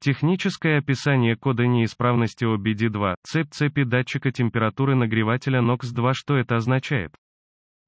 Техническое описание кода неисправности OBD2, цепь цепи датчика температуры нагревателя NOx2 Что это означает?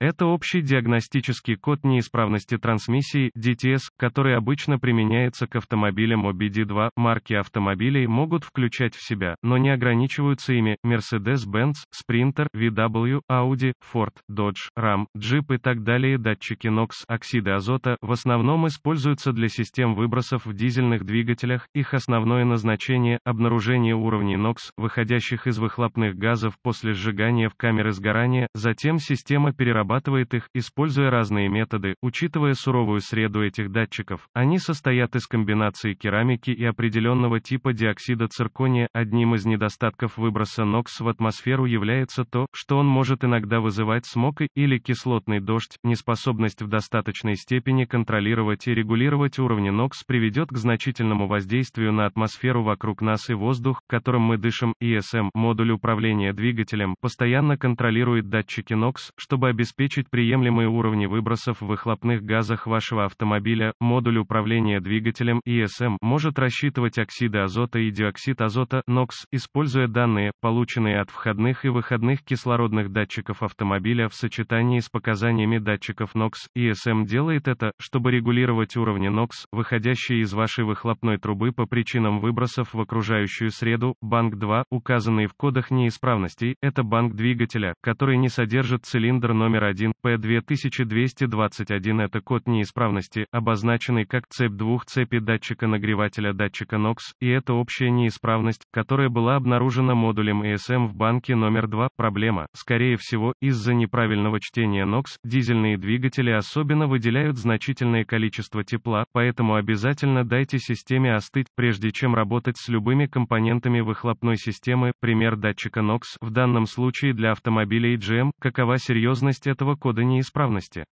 Это общий диагностический код неисправности трансмиссии DTS, который обычно применяется к автомобилям OBD2. Марки автомобилей могут включать в себя, но не ограничиваются ими Mercedes-Benz, Sprinter, VW, Audi, Ford, Dodge, RAM, Jeep и так далее. Датчики NOx, оксиды азота, в основном используются для систем выбросов в дизельных двигателях. Их основное назначение – обнаружение уровней NOx, выходящих из выхлопных газов после сжигания в камеры сгорания. Затем система переработки разрабатывает их, используя разные методы, учитывая суровую среду этих датчиков. Они состоят из комбинации керамики и определенного типа диоксида циркония. Одним из недостатков выброса НОКС в атмосферу является то, что он может иногда вызывать смог и, или кислотный дождь. Неспособность в достаточной степени контролировать и регулировать уровни НОКС приведет к значительному воздействию на атмосферу вокруг нас и воздух, которым мы дышим. ИСМ, модуль управления двигателем, постоянно контролирует датчики НОКС, чтобы обеспечить обеспечить приемлемые уровни выбросов в выхлопных газах вашего автомобиля, модуль управления двигателем ESM может рассчитывать оксиды азота и диоксид азота NOx, используя данные, полученные от входных и выходных кислородных датчиков автомобиля в сочетании с показаниями датчиков NOx. ESM делает это, чтобы регулировать уровни NOx, выходящие из вашей выхлопной трубы по причинам выбросов в окружающую среду. Банк 2, указанные в кодах неисправностей, это банк двигателя, который не содержит цилиндр номер P1, P2221 это код неисправности, обозначенный как цепь двух цепи датчика нагревателя датчика NOx, и это общая неисправность, которая была обнаружена модулем ESM в банке номер 2. Проблема, скорее всего, из-за неправильного чтения NOx, дизельные двигатели особенно выделяют значительное количество тепла, поэтому обязательно дайте системе остыть, прежде чем работать с любыми компонентами выхлопной системы, пример датчика NOx, в данном случае для автомобилей GM, какова серьезность этого этого кода неисправности.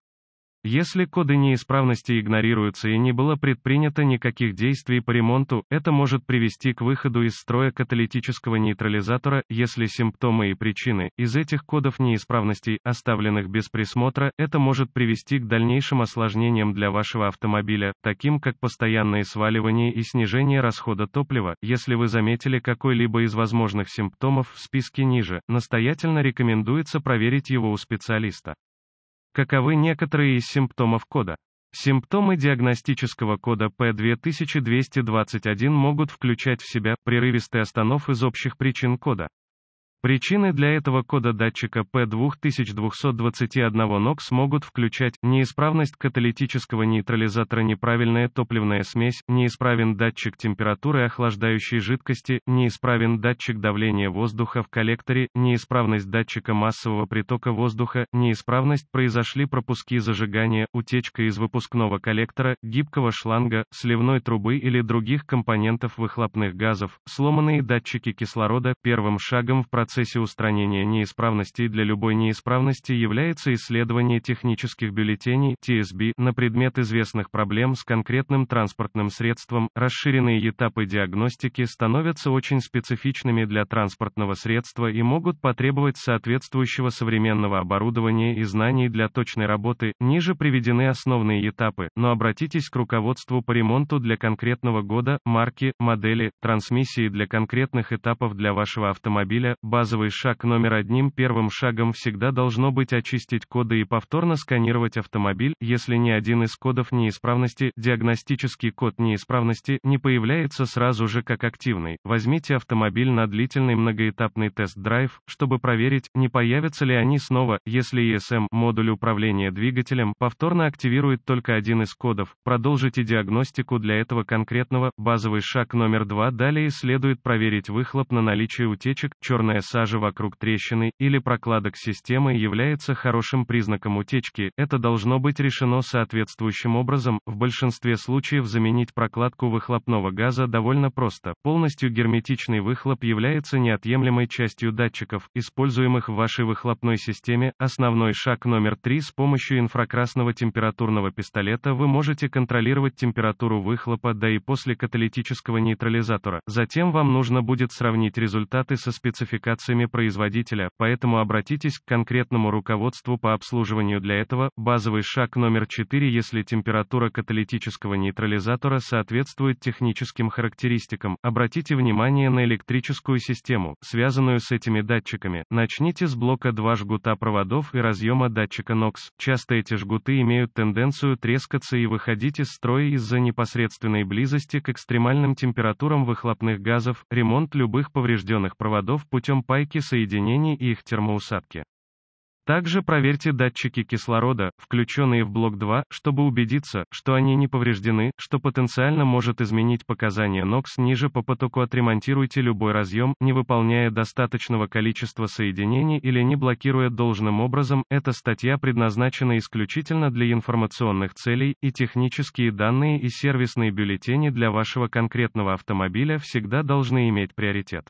Если коды неисправности игнорируются и не было предпринято никаких действий по ремонту, это может привести к выходу из строя каталитического нейтрализатора, если симптомы и причины из этих кодов неисправностей, оставленных без присмотра, это может привести к дальнейшим осложнениям для вашего автомобиля, таким как постоянные сваливания и снижение расхода топлива. Если вы заметили какой-либо из возможных симптомов в списке ниже, настоятельно рекомендуется проверить его у специалиста. Каковы некоторые из симптомов кода? Симптомы диагностического кода P2221 могут включать в себя прерывистый останов из общих причин кода, Причины для этого кода датчика P2221 NOx могут включать неисправность каталитического нейтрализатора, неправильная топливная смесь, неисправен датчик температуры охлаждающей жидкости, неисправен датчик давления воздуха в коллекторе, неисправность датчика массового притока воздуха, неисправность произошли пропуски зажигания, утечка из выпускного коллектора, гибкого шланга, сливной трубы или других компонентов выхлопных газов, сломанные датчики кислорода. Первым шагом в процессе процессе устранения неисправностей для любой неисправности является исследование технических бюллетеней TSB на предмет известных проблем с конкретным транспортным средством. Расширенные этапы диагностики становятся очень специфичными для транспортного средства и могут потребовать соответствующего современного оборудования и знаний для точной работы. Ниже приведены основные этапы, но обратитесь к руководству по ремонту для конкретного года, марки, модели, трансмиссии для конкретных этапов для вашего автомобиля, базовый шаг номер одним первым шагом всегда должно быть очистить коды и повторно сканировать автомобиль, если ни один из кодов неисправности, диагностический код неисправности, не появляется сразу же как активный. Возьмите автомобиль на длительный многоэтапный тест-драйв, чтобы проверить, не появятся ли они снова, если ESM, модуль управления двигателем, повторно активирует только один из кодов. Продолжите диагностику для этого конкретного, базовый шаг номер два. Далее следует проверить выхлоп на наличие утечек, черная массажа вокруг трещины или прокладок системы является хорошим признаком утечки, это должно быть решено соответствующим образом, в большинстве случаев заменить прокладку выхлопного газа довольно просто, полностью герметичный выхлоп является неотъемлемой частью датчиков, используемых в вашей выхлопной системе, основной шаг номер три: с помощью инфракрасного температурного пистолета вы можете контролировать температуру выхлопа до и после каталитического нейтрализатора, затем вам нужно будет сравнить результаты со спецификацией рекомендациями производителя, поэтому обратитесь к конкретному руководству по обслуживанию для этого. Базовый шаг номер 4 Если температура каталитического нейтрализатора соответствует техническим характеристикам, обратите внимание на электрическую систему, связанную с этими датчиками. Начните с блока 2 жгута проводов и разъема датчика NOx. Часто эти жгуты имеют тенденцию трескаться и выходить из строя из-за непосредственной близости к экстремальным температурам выхлопных газов. Ремонт любых поврежденных проводов путем пайки соединений и их термоусадки. Также проверьте датчики кислорода, включенные в блок 2, чтобы убедиться, что они не повреждены, что потенциально может изменить показания NOx ниже по потоку отремонтируйте любой разъем, не выполняя достаточного количества соединений или не блокируя должным образом, эта статья предназначена исключительно для информационных целей, и технические данные и сервисные бюллетени для вашего конкретного автомобиля всегда должны иметь приоритет.